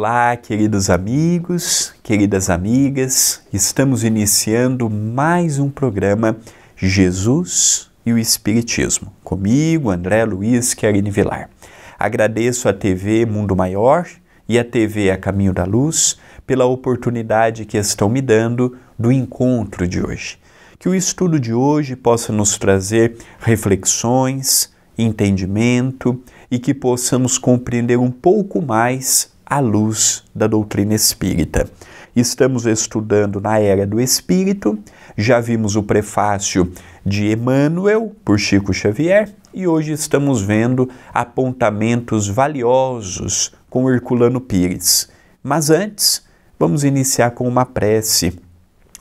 Olá, queridos amigos, queridas amigas, estamos iniciando mais um programa Jesus e o Espiritismo. Comigo, André Luiz Querini Vilar. Agradeço à TV Mundo Maior e à TV A Caminho da Luz pela oportunidade que estão me dando do encontro de hoje. Que o estudo de hoje possa nos trazer reflexões, entendimento e que possamos compreender um pouco mais à luz da doutrina espírita. Estamos estudando na Era do Espírito, já vimos o prefácio de Emmanuel por Chico Xavier e hoje estamos vendo apontamentos valiosos com Herculano Pires. Mas antes, vamos iniciar com uma prece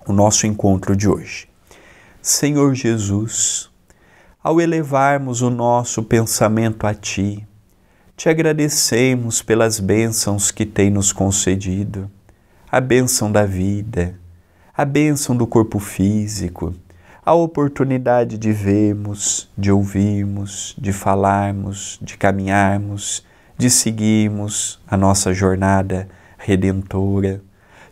o nosso encontro de hoje. Senhor Jesus, ao elevarmos o nosso pensamento a Ti, te agradecemos pelas bênçãos que tem nos concedido, a bênção da vida, a bênção do corpo físico, a oportunidade de vermos, de ouvirmos, de falarmos, de caminharmos, de seguirmos a nossa jornada redentora.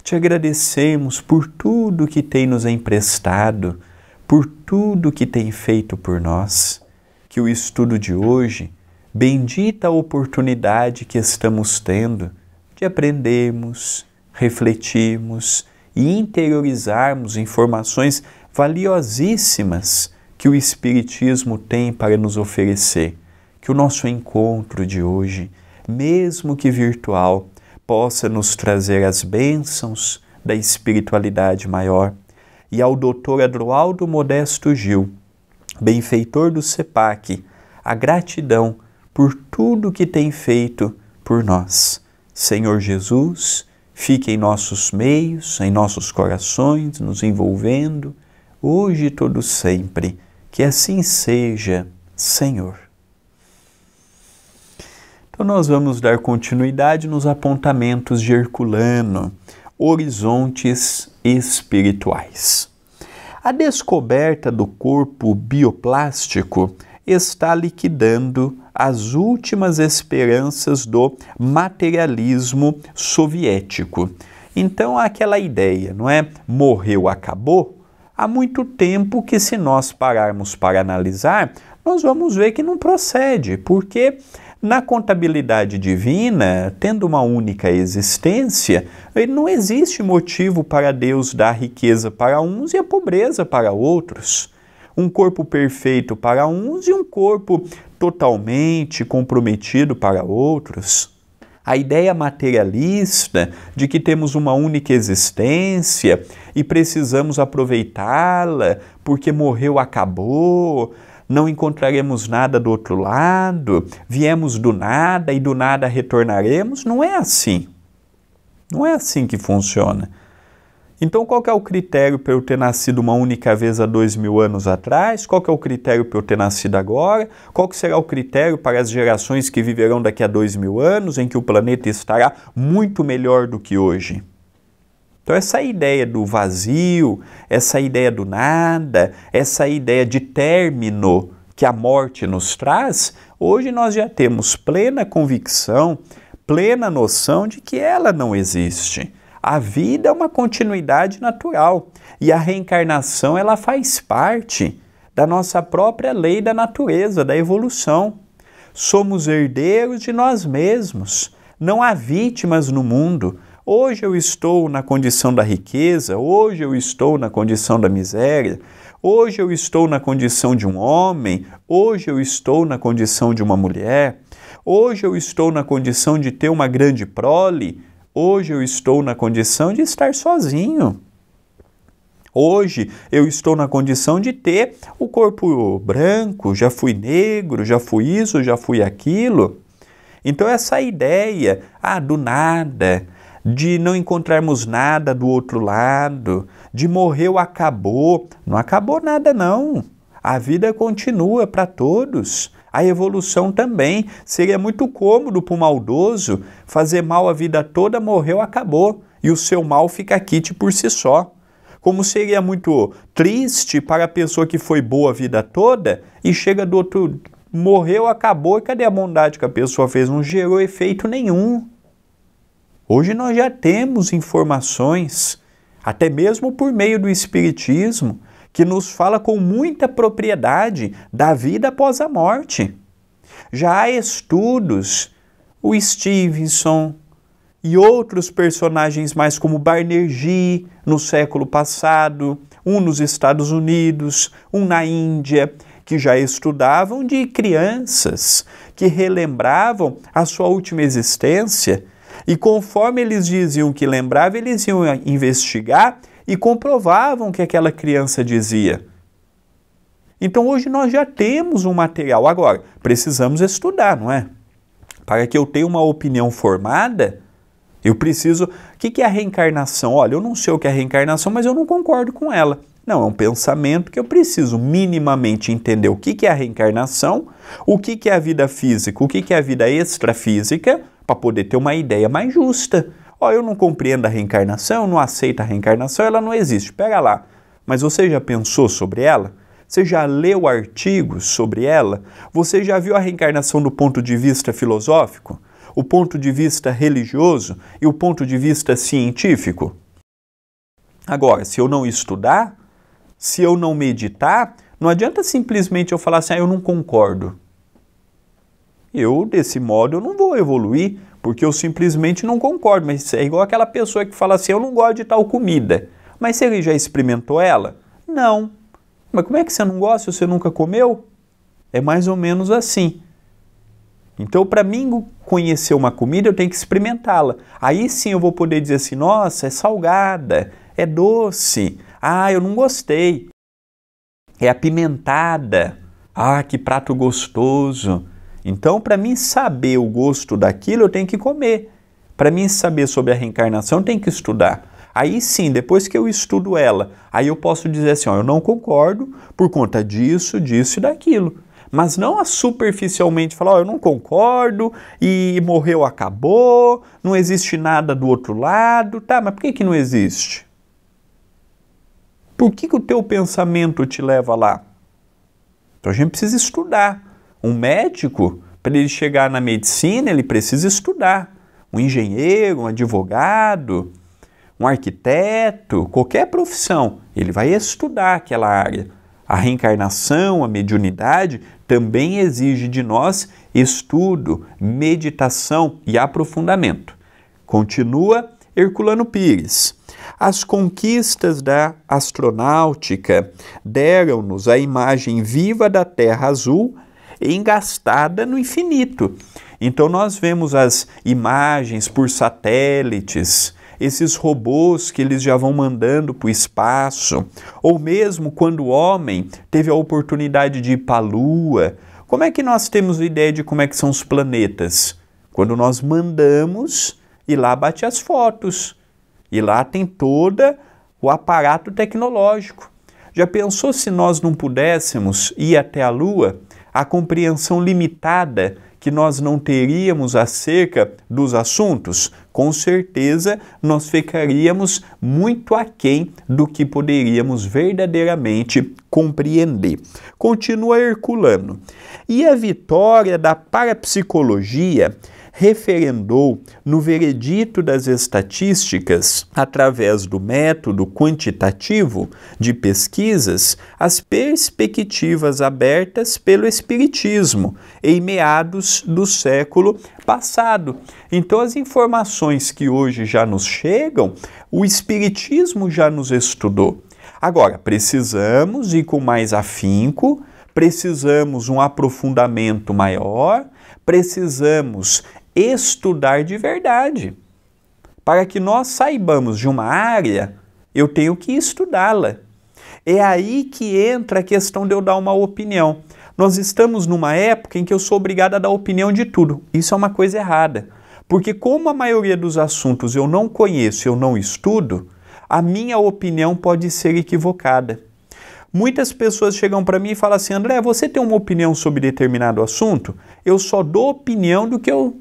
Te agradecemos por tudo que tem nos emprestado, por tudo que tem feito por nós. Que o estudo de hoje Bendita a oportunidade que estamos tendo de aprendermos, refletirmos e interiorizarmos informações valiosíssimas que o Espiritismo tem para nos oferecer. Que o nosso encontro de hoje, mesmo que virtual, possa nos trazer as bênçãos da espiritualidade maior. E ao Dr. Adroaldo Modesto Gil, benfeitor do SEPAC, a gratidão por tudo que tem feito por nós. Senhor Jesus, fique em nossos meios, em nossos corações, nos envolvendo, hoje e todo sempre. Que assim seja, Senhor. Então, nós vamos dar continuidade nos apontamentos de Herculano, horizontes espirituais. A descoberta do corpo bioplástico está liquidando as últimas esperanças do materialismo soviético. Então, aquela ideia, não é? Morreu, acabou. Há muito tempo que, se nós pararmos para analisar, nós vamos ver que não procede, porque na contabilidade divina, tendo uma única existência, não existe motivo para Deus dar riqueza para uns e a pobreza para outros um corpo perfeito para uns e um corpo totalmente comprometido para outros. A ideia materialista de que temos uma única existência e precisamos aproveitá-la porque morreu, acabou, não encontraremos nada do outro lado, viemos do nada e do nada retornaremos, não é assim. Não é assim que funciona. Então, qual que é o critério para eu ter nascido uma única vez há dois mil anos atrás? Qual que é o critério para eu ter nascido agora? Qual que será o critério para as gerações que viverão daqui a dois mil anos, em que o planeta estará muito melhor do que hoje? Então, essa ideia do vazio, essa ideia do nada, essa ideia de término que a morte nos traz, hoje nós já temos plena convicção, plena noção de que ela não existe. A vida é uma continuidade natural e a reencarnação ela faz parte da nossa própria lei da natureza, da evolução. Somos herdeiros de nós mesmos. Não há vítimas no mundo. Hoje eu estou na condição da riqueza, hoje eu estou na condição da miséria, hoje eu estou na condição de um homem, hoje eu estou na condição de uma mulher, hoje eu estou na condição de ter uma grande prole, Hoje eu estou na condição de estar sozinho. Hoje eu estou na condição de ter o corpo branco, já fui negro, já fui isso, já fui aquilo. Então, essa ideia, ah, do nada, de não encontrarmos nada do outro lado, de morreu, acabou. Não acabou nada, não. A vida continua para todos. A evolução também. Seria muito cômodo para o maldoso fazer mal a vida toda, morreu, acabou. E o seu mal fica quite por si só. Como seria muito triste para a pessoa que foi boa a vida toda e chega do outro, morreu, acabou, e cadê a bondade que a pessoa fez? Não gerou efeito nenhum. Hoje nós já temos informações, até mesmo por meio do Espiritismo, que nos fala com muita propriedade da vida após a morte. Já há estudos, o Stevenson e outros personagens mais, como Barnerjee, no século passado, um nos Estados Unidos, um na Índia, que já estudavam de crianças, que relembravam a sua última existência. E conforme eles diziam que lembravam, eles iam investigar e comprovavam o que aquela criança dizia. Então hoje nós já temos um material. Agora, precisamos estudar, não é? Para que eu tenha uma opinião formada, eu preciso. O que, é a reencarnação? Olha, eu não sei o que é a reencarnação, mas eu não concordo com ela. Não, é um pensamento que eu preciso minimamente entender o que, é a reencarnação, o que, é a vida física, o que é a vida extrafísica, para poder ter uma ideia mais justa. Ó, eu não compreendo a reencarnação, não aceito a reencarnação, ela não existe. Pega lá. Mas você já pensou sobre ela? Você já leu artigos sobre ela? Você já viu a reencarnação do ponto de vista filosófico, o ponto de vista religioso e o ponto de vista científico? Agora, se eu não estudar, se eu não meditar, não adianta simplesmente eu falar assim, ah, eu não concordo. Eu, desse modo, eu não vou evoluir porque eu simplesmente não concordo. Mas é igual aquela pessoa que fala assim: eu não gosto de tal comida. Mas você já experimentou ela? Não. Mas como é que você não gosta você nunca comeu? É mais ou menos assim. Então, para mim conhecer uma comida, eu tenho que experimentá-la. Aí sim eu vou poder dizer assim: nossa, é salgada, é doce, ah, eu não gostei, é apimentada, ah, que prato gostoso. Então, para mim saber o gosto daquilo, eu tenho que comer. Para mim saber sobre a reencarnação, eu tenho que estudar. Aí sim, depois que eu estudo ela, aí eu posso dizer assim, ó, eu não concordo por conta disso, disso e daquilo. Mas não a superficialmente falar, ó, eu não concordo e morreu, acabou, não existe nada do outro lado, tá, mas por que, que não existe? Por que, que o teu pensamento te leva lá? Então a gente precisa estudar. Um médico, para ele chegar na medicina, ele precisa estudar. Um engenheiro, um advogado, um arquiteto, qualquer profissão, ele vai estudar aquela área. A reencarnação, a mediunidade também exige de nós estudo, meditação e aprofundamento. Continua Herculano Pires. As conquistas da astronáutica deram-nos a imagem viva da Terra azul engastada no infinito. Então nós vemos as imagens por satélites, esses robôs que eles já vão mandando para o espaço, ou mesmo quando o homem teve a oportunidade de ir para a Lua. Como é que nós temos ideia de como é que são os planetas? Quando nós mandamos e lá bate as fotos. E lá tem toda o aparato tecnológico. Já pensou se nós não pudéssemos ir até a Lua a compreensão limitada que nós não teríamos acerca dos assuntos, com certeza nós ficaríamos muito aquém do que poderíamos verdadeiramente compreender. Continua Herculano. E a vitória da parapsicologia referendou no veredito das estatísticas, através do método quantitativo de pesquisas, as perspectivas abertas pelo Espiritismo em meados do século passado. Então, as informações que hoje já nos chegam, o Espiritismo já nos estudou. Agora, precisamos ir com mais afinco, precisamos um aprofundamento maior, precisamos estudar de verdade. Para que nós saibamos de uma área, eu tenho que estudá-la. É aí que entra a questão de eu dar uma opinião. Nós estamos numa época em que eu sou obrigado a dar opinião de tudo. Isso é uma coisa errada. Porque, como a maioria dos assuntos eu não conheço, eu não estudo, a minha opinião pode ser equivocada. Muitas pessoas chegam para mim e falam assim: André, você tem uma opinião sobre determinado assunto? Eu só dou opinião do que eu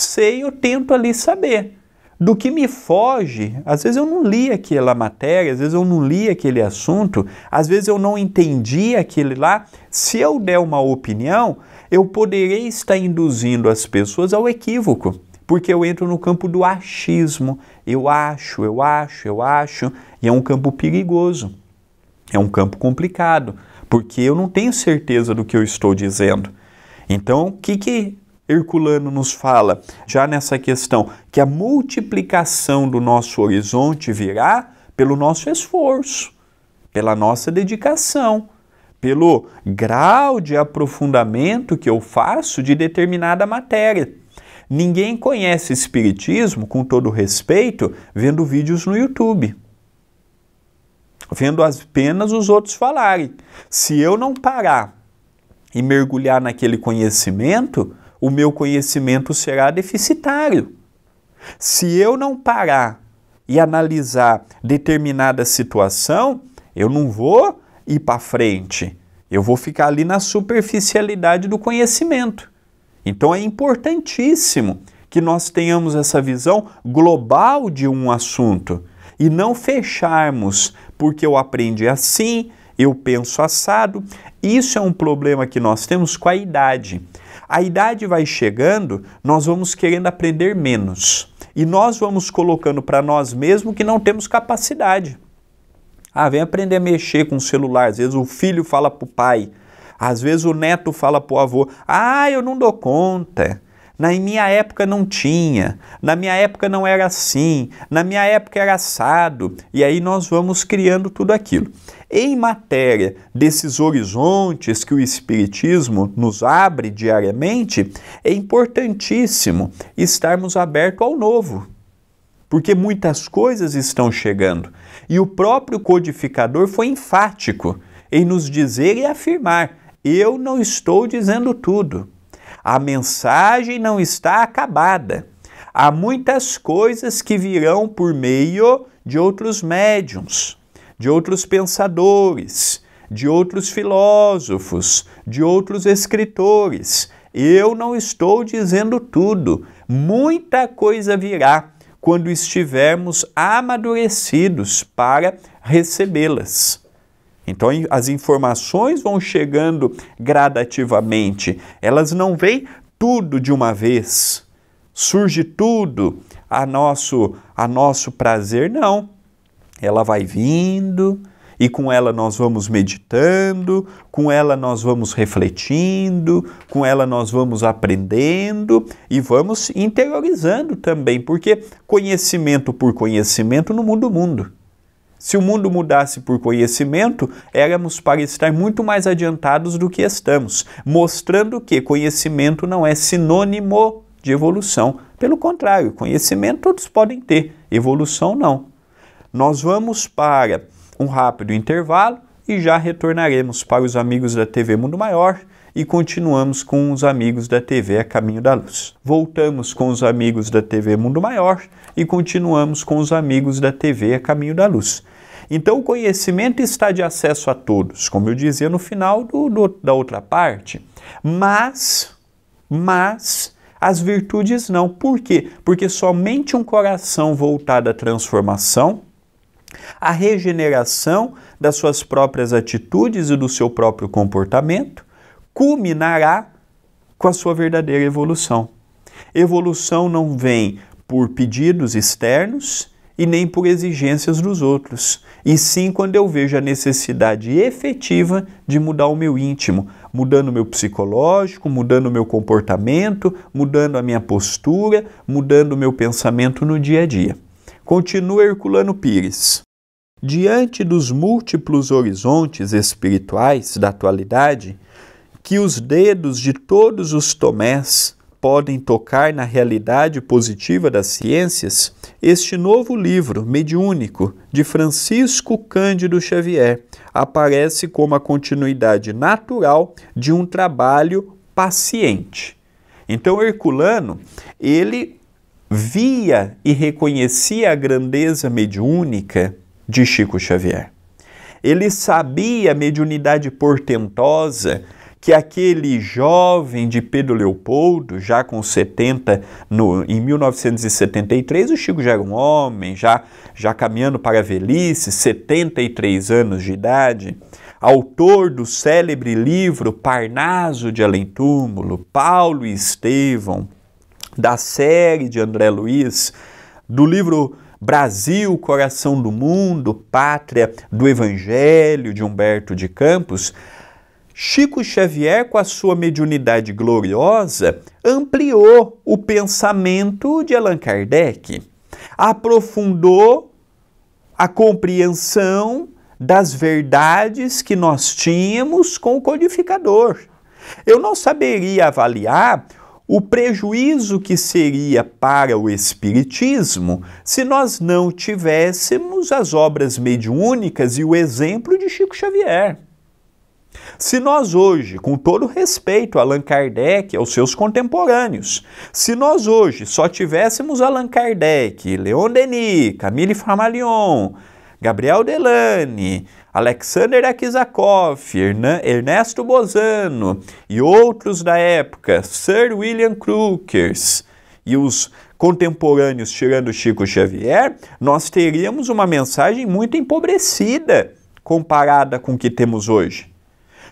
sei, eu tento ali saber. Do que me foge, às vezes eu não li aquela matéria, às vezes eu não li aquele assunto, às vezes eu não entendi aquele lá. Se eu der uma opinião, eu poderei estar induzindo as pessoas ao equívoco, porque eu entro no campo do achismo. Eu acho, eu acho, eu acho, e é um campo perigoso. É um campo complicado, porque eu não tenho certeza do que eu estou dizendo. Então, o que, que Herculano nos fala já nessa questão que a multiplicação do nosso horizonte virá pelo nosso esforço, pela nossa dedicação, pelo grau de aprofundamento que eu faço de determinada matéria. Ninguém conhece Espiritismo, com todo respeito, vendo vídeos no YouTube vendo apenas os outros falarem. Se eu não parar e mergulhar naquele conhecimento, o meu conhecimento será deficitário. Se eu não parar e analisar determinada situação, eu não vou ir para frente. Eu vou ficar ali na superficialidade do conhecimento. Então é importantíssimo que nós tenhamos essa visão global de um assunto e não fecharmos porque eu aprendi assim, eu penso assado. Isso é um problema que nós temos com a idade. A idade vai chegando, nós vamos querendo aprender menos. E nós vamos colocando para nós mesmos que não temos capacidade. Ah, vem aprender a mexer com o celular. Às vezes o filho fala para o pai, às vezes o neto fala para o avô: Ah, eu não dou conta. Na minha época não tinha, na minha época não era assim, na minha época era assado. E aí nós vamos criando tudo aquilo. Em matéria desses horizontes que o Espiritismo nos abre diariamente, é importantíssimo estarmos abertos ao novo, porque muitas coisas estão chegando. E o próprio codificador foi enfático em nos dizer e afirmar: eu não estou dizendo tudo. A mensagem não está acabada. Há muitas coisas que virão por meio de outros médiums de outros pensadores, de outros filósofos, de outros escritores. Eu não estou dizendo tudo. Muita coisa virá quando estivermos amadurecidos para recebê-las. Então, as informações vão chegando gradativamente, elas não vêm tudo de uma vez. Surge tudo a nosso, a nosso prazer, não. Ela vai vindo e com ela nós vamos meditando, com ela nós vamos refletindo, com ela nós vamos aprendendo e vamos interiorizando também, porque conhecimento por conhecimento não muda é o mundo. Se o mundo mudasse por conhecimento, éramos para estar muito mais adiantados do que estamos, mostrando que conhecimento não é sinônimo de evolução. Pelo contrário, conhecimento todos podem ter, evolução não. Nós vamos para um rápido intervalo e já retornaremos para os amigos da TV Mundo Maior e continuamos com os amigos da TV A Caminho da Luz. Voltamos com os amigos da TV Mundo Maior e continuamos com os amigos da TV A Caminho da Luz. Então, o conhecimento está de acesso a todos, como eu dizia no final do, do, da outra parte. Mas, mas, as virtudes não. Por quê? Porque somente um coração voltado à transformação a regeneração das suas próprias atitudes e do seu próprio comportamento culminará com a sua verdadeira evolução. Evolução não vem por pedidos externos e nem por exigências dos outros, e sim quando eu vejo a necessidade efetiva de mudar o meu íntimo, mudando o meu psicológico, mudando o meu comportamento, mudando a minha postura, mudando o meu pensamento no dia a dia. Continua Herculano Pires. Diante dos múltiplos horizontes espirituais da atualidade, que os dedos de todos os tomés podem tocar na realidade positiva das ciências, este novo livro mediúnico de Francisco Cândido Xavier aparece como a continuidade natural de um trabalho paciente. Então Herculano, ele via e reconhecia a grandeza mediúnica de Chico Xavier. Ele sabia a mediunidade portentosa que aquele jovem de Pedro Leopoldo, já com 70, no, em 1973, o Chico já era um homem, já, já caminhando para a velhice, 73 anos de idade, autor do célebre livro Parnaso de Além Túmulo, Paulo e Estevão, da série de André Luiz, do livro Brasil, Coração do Mundo, Pátria do Evangelho de Humberto de Campos, Chico Xavier, com a sua mediunidade gloriosa, ampliou o pensamento de Allan Kardec, aprofundou a compreensão das verdades que nós tínhamos com o codificador. Eu não saberia avaliar o prejuízo que seria para o Espiritismo se nós não tivéssemos as obras mediúnicas e o exemplo de Chico Xavier. Se nós hoje, com todo respeito a Allan Kardec e aos seus contemporâneos, se nós hoje só tivéssemos Allan Kardec, Leon Denis, Camille Flammarion, Gabriel Delane, Alexander Akizakov, Ernesto Bozano e outros da época, Sir William Crookers e os contemporâneos tirando Chico Xavier, nós teríamos uma mensagem muito empobrecida comparada com o que temos hoje.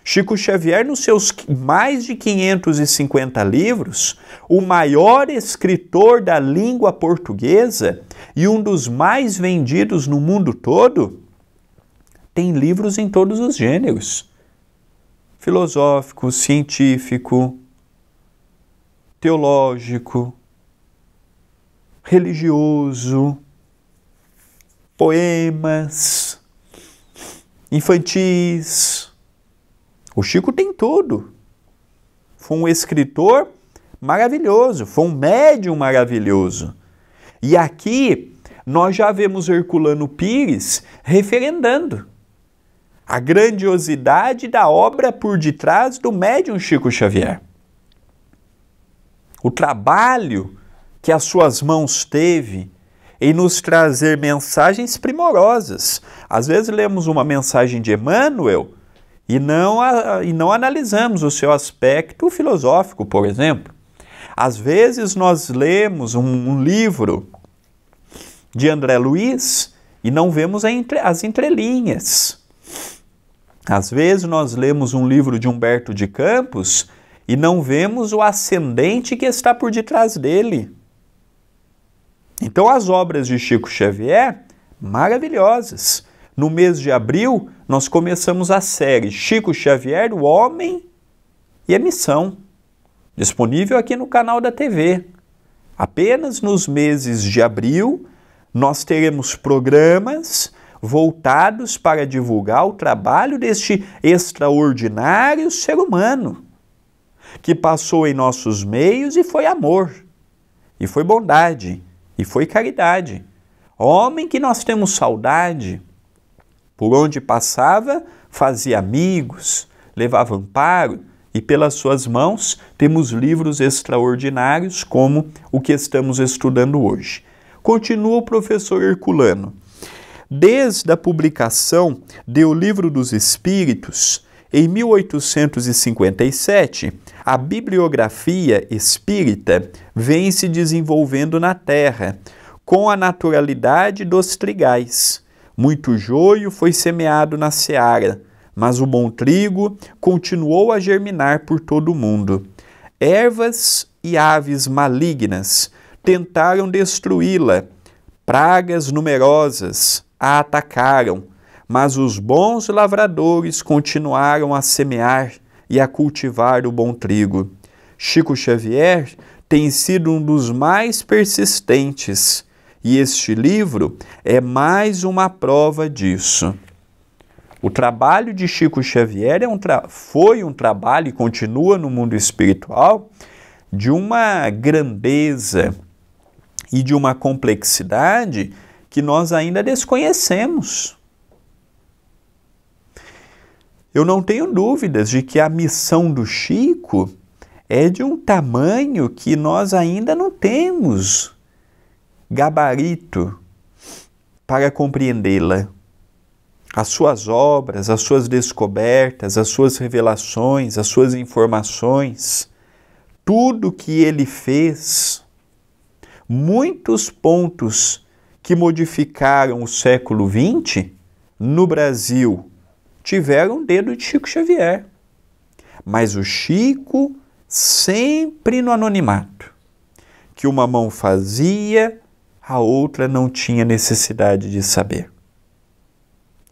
Chico Xavier, nos seus mais de 550 livros, o maior escritor da língua portuguesa e um dos mais vendidos no mundo todo, tem livros em todos os gêneros: filosófico, científico, teológico, religioso, poemas, infantis o Chico tem tudo. Foi um escritor maravilhoso, foi um médium maravilhoso. E aqui nós já vemos Herculano Pires referendando a grandiosidade da obra por detrás do médium Chico Xavier. O trabalho que as suas mãos teve em nos trazer mensagens primorosas. Às vezes lemos uma mensagem de Emmanuel e não, a, e não analisamos o seu aspecto filosófico, por exemplo. Às vezes nós lemos um, um livro de André Luiz e não vemos entre, as entrelinhas. Às vezes nós lemos um livro de Humberto de Campos e não vemos o ascendente que está por detrás dele. Então, as obras de Chico Xavier, maravilhosas. No mês de abril, nós começamos a série Chico Xavier, o Homem e a Missão, disponível aqui no canal da TV. Apenas nos meses de abril, nós teremos programas voltados para divulgar o trabalho deste extraordinário ser humano que passou em nossos meios e foi amor, e foi bondade, e foi caridade. Homem que nós temos saudade, por onde passava, fazia amigos, levava amparo, e pelas suas mãos temos livros extraordinários como o que estamos estudando hoje. Continua o professor Herculano. Desde a publicação de O Livro dos Espíritos, em 1857, a bibliografia espírita vem se desenvolvendo na Terra, com a naturalidade dos trigais muito joio foi semeado na seara, mas o bom trigo continuou a germinar por todo o mundo. Ervas e aves malignas tentaram destruí-la, pragas numerosas a atacaram, mas os bons lavradores continuaram a semear e a cultivar o bom trigo. Chico Xavier tem sido um dos mais persistentes e este livro é mais uma prova disso. O trabalho de Chico Xavier é um foi um trabalho e continua no mundo espiritual de uma grandeza e de uma complexidade que nós ainda desconhecemos. Eu não tenho dúvidas de que a missão do Chico é de um tamanho que nós ainda não temos gabarito para compreendê-la. As suas obras, as suas descobertas, as suas revelações, as suas informações, tudo que ele fez, muitos pontos que modificaram o século XX no Brasil tiveram o dedo de Chico Xavier. Mas o Chico sempre no anonimato, que uma mão fazia, a outra não tinha necessidade de saber.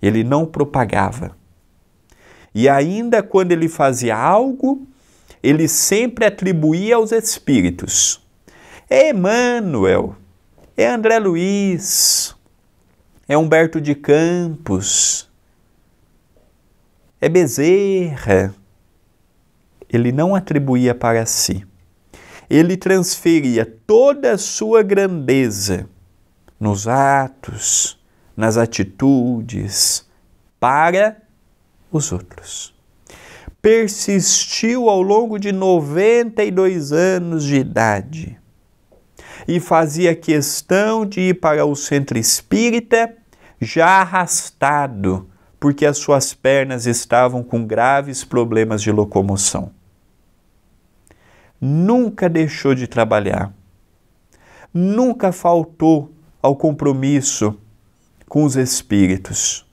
Ele não propagava. E ainda quando ele fazia algo, ele sempre atribuía aos espíritos. É Emmanuel, é André Luiz, é Humberto de Campos, é Bezerra. Ele não atribuía para si ele transferia toda a sua grandeza nos atos, nas atitudes, para os outros. Persistiu ao longo de 92 anos de idade e fazia questão de ir para o centro espírita já arrastado, porque as suas pernas estavam com graves problemas de locomoção nunca deixou de trabalhar, nunca faltou ao compromisso com os espíritos,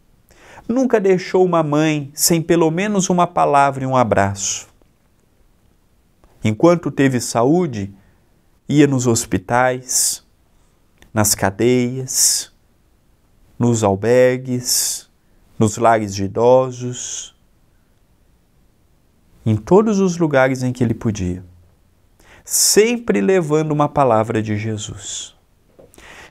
nunca deixou uma mãe sem pelo menos uma palavra e um abraço. Enquanto teve saúde, ia nos hospitais, nas cadeias, nos albergues, nos lares de idosos, em todos os lugares em que ele podia sempre levando uma palavra de Jesus.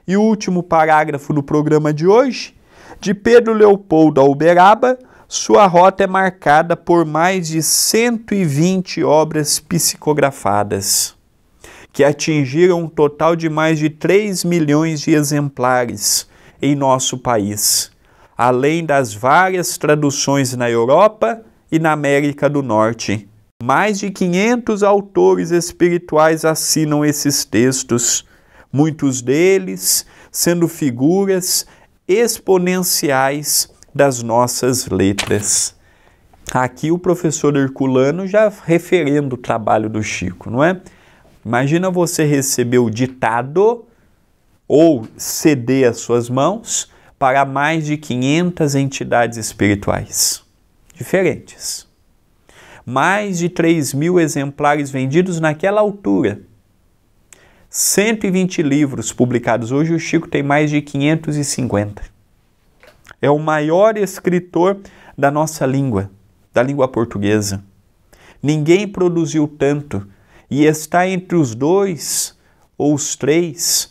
E o último parágrafo do programa de hoje, de Pedro Leopoldo a Uberaba, sua rota é marcada por mais de 120 obras psicografadas, que atingiram um total de mais de 3 milhões de exemplares em nosso país, além das várias traduções na Europa e na América do Norte mais de 500 autores espirituais assinam esses textos, muitos deles sendo figuras exponenciais das nossas letras. Aqui o professor Herculano já referendo o trabalho do Chico, não é? Imagina você receber o ditado ou ceder as suas mãos para mais de 500 entidades espirituais diferentes mais de 3 mil exemplares vendidos naquela altura. 120 livros publicados. Hoje o Chico tem mais de 550. É o maior escritor da nossa língua, da língua portuguesa. Ninguém produziu tanto e está entre os dois ou os três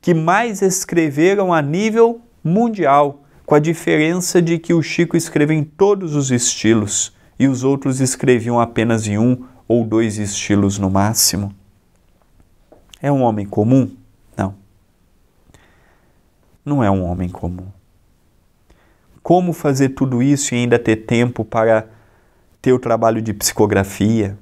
que mais escreveram a nível mundial, com a diferença de que o Chico escreveu em todos os estilos e os outros escreviam apenas em um ou dois estilos no máximo. É um homem comum? Não. Não é um homem comum. Como fazer tudo isso e ainda ter tempo para ter o trabalho de psicografia?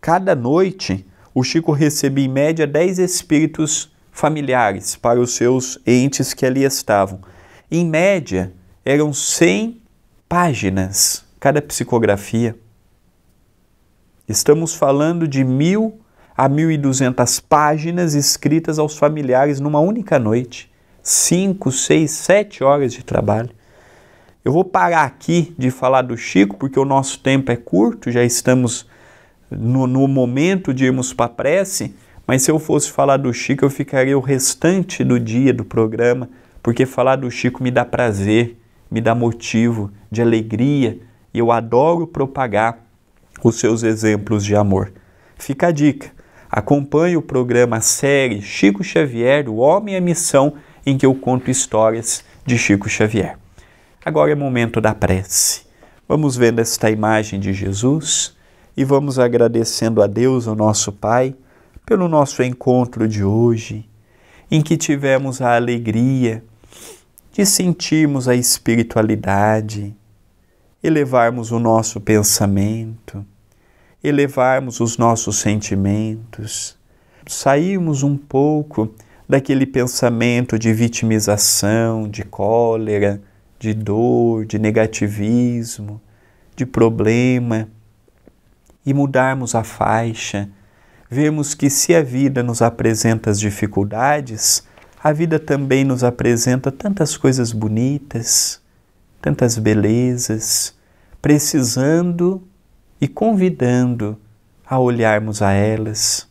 Cada noite, o Chico recebia em média 10 espíritos familiares para os seus entes que ali estavam. Em média, eram 100 páginas cada psicografia. Estamos falando de mil a mil e duzentas páginas escritas aos familiares numa única noite. Cinco, seis, sete horas de trabalho. Eu vou parar aqui de falar do Chico, porque o nosso tempo é curto, já estamos no, no momento de irmos para a prece, mas se eu fosse falar do Chico, eu ficaria o restante do dia do programa, porque falar do Chico me dá prazer, me dá motivo de alegria, e eu adoro propagar os seus exemplos de amor. Fica a dica. Acompanhe o programa série Chico Xavier, O Homem e a Missão, em que eu conto histórias de Chico Xavier. Agora é momento da prece. Vamos vendo esta imagem de Jesus e vamos agradecendo a Deus, o nosso Pai, pelo nosso encontro de hoje, em que tivemos a alegria de sentirmos a espiritualidade elevarmos o nosso pensamento, elevarmos os nossos sentimentos, sairmos um pouco daquele pensamento de vitimização, de cólera, de dor, de negativismo, de problema e mudarmos a faixa, vemos que se a vida nos apresenta as dificuldades, a vida também nos apresenta tantas coisas bonitas tantas belezas, precisando e convidando a olharmos a elas.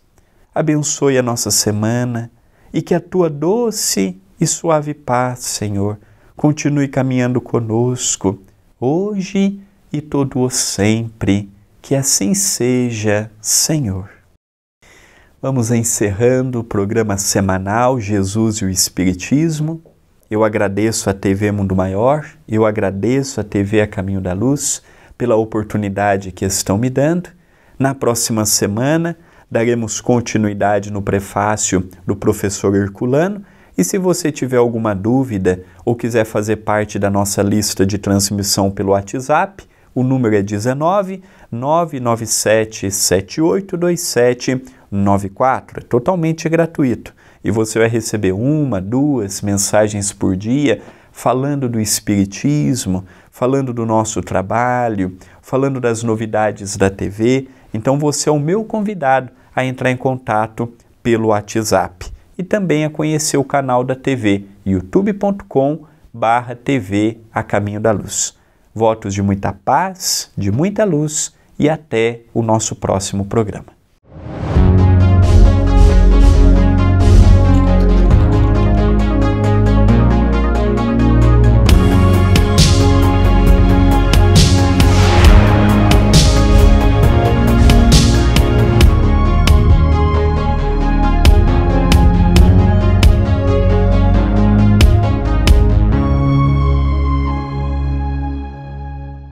Abençoe a nossa semana e que a tua doce e suave paz, Senhor, continue caminhando conosco, hoje e todo o sempre. Que assim seja, Senhor. Vamos encerrando o programa semanal Jesus e o Espiritismo. Eu agradeço a TV Mundo Maior, eu agradeço a TV A Caminho da Luz pela oportunidade que estão me dando. Na próxima semana daremos continuidade no prefácio do professor Herculano. E se você tiver alguma dúvida ou quiser fazer parte da nossa lista de transmissão pelo WhatsApp, o número é 19 997 7827 É totalmente gratuito e você vai receber uma, duas mensagens por dia falando do espiritismo, falando do nosso trabalho, falando das novidades da TV. Então você é o meu convidado a entrar em contato pelo WhatsApp e também a conhecer o canal da TV youtube.com barra TV a Caminho da Luz. Votos de muita paz, de muita luz e até o nosso próximo programa.